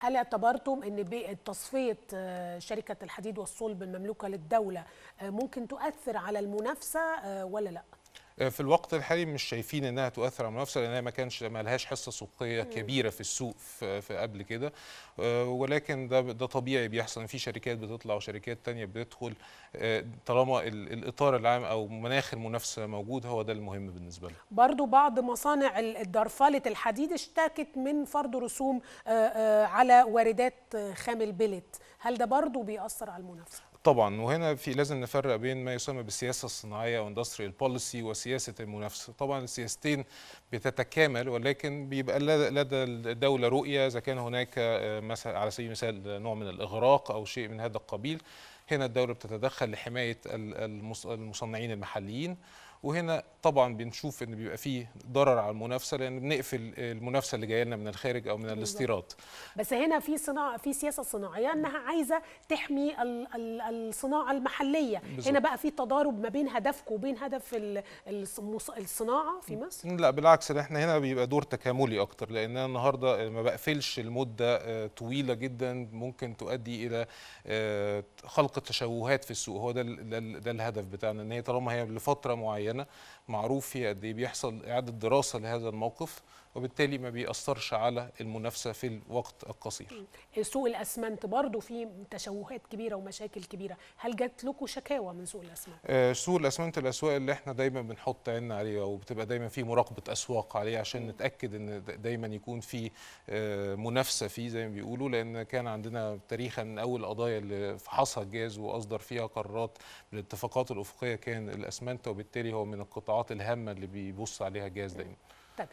هل اعتبرتم ان تصفيه آه، شركه الحديد والصلب المملوكه للدوله آه، ممكن تؤثر على المنافسه آه، ولا لا؟ آه، في الوقت الحالي مش شايفين انها تؤثر على المنافسه لانها ما كانش ما لهاش حصه سوقيه كبيره في السوق في قبل كده آه، ولكن ده ده طبيعي بيحصل في شركات بتطلع وشركات ثانيه بتدخل آه، طالما الاطار العام او مناخ المنافسه موجود هو ده المهم بالنسبه لها برضو بعض مصانع الدرفاله الحديد اشتكت من فرض رسوم على واردات خام البلت، هل ده برضو بيأثر على المنافسه؟ طبعا وهنا في لازم نفرق بين ما يسمى بالسياسه الصناعيه واندستريال بوليسي وسياسه المنافسه طبعا السياستين بتتكامل ولكن بيبقى لدى الدوله رؤيه اذا كان هناك آه، مثلا على سبيل المثال نوع من الاغراق او شيء من هذا القبيل هنا الدوله بتتدخل لحمايه المصنعين المحليين وهنا طبعا بنشوف ان بيبقى فيه ضرر على المنافسه لان بنقفل المنافسه اللي جايه لنا من الخارج او من الاستيراد بس هنا في صناعه في سياسه صناعيه انها عايزه تحمي الصناعه المحليه بالزبط. هنا بقى في تضارب ما بين هدفكم وبين هدف الصناعه في مصر لا بالعكس احنا هنا بيبقى دور تكاملي اكتر لان انا النهارده ما بقفلش لمده آه، طويله جدا ممكن تؤدي الى آه، خلق تشوهات في السوق هو ده ده الهدف بتاعنا ان هي طالما هي لفتره معينه معينه معروف فيها قد ايه بيحصل اعاده دراسه لهذا الموقف وبالتالي ما بيأثرش على المنافسة في الوقت القصير سوق الأسمنت برضو فيه تشوهات كبيرة ومشاكل كبيرة هل جات لكم شكاوى من سوق الأسمنت؟ آه سوق الأسمنت الأسواق اللي احنا دايما بنحط عيننا عليها وبتبقى دايما في مراقبة أسواق عليه عشان نتأكد أن دايما يكون في آه منافسة فيه زي ما بيقولوا لأن كان عندنا تاريخا من أول قضايا اللي فحصها الجاز وأصدر فيها قرارات بالاتفاقات الأفقية كان الأسمنت وبالتالي هو من القطاعات الهامة اللي بيبص عليها الجهاز دايما طيب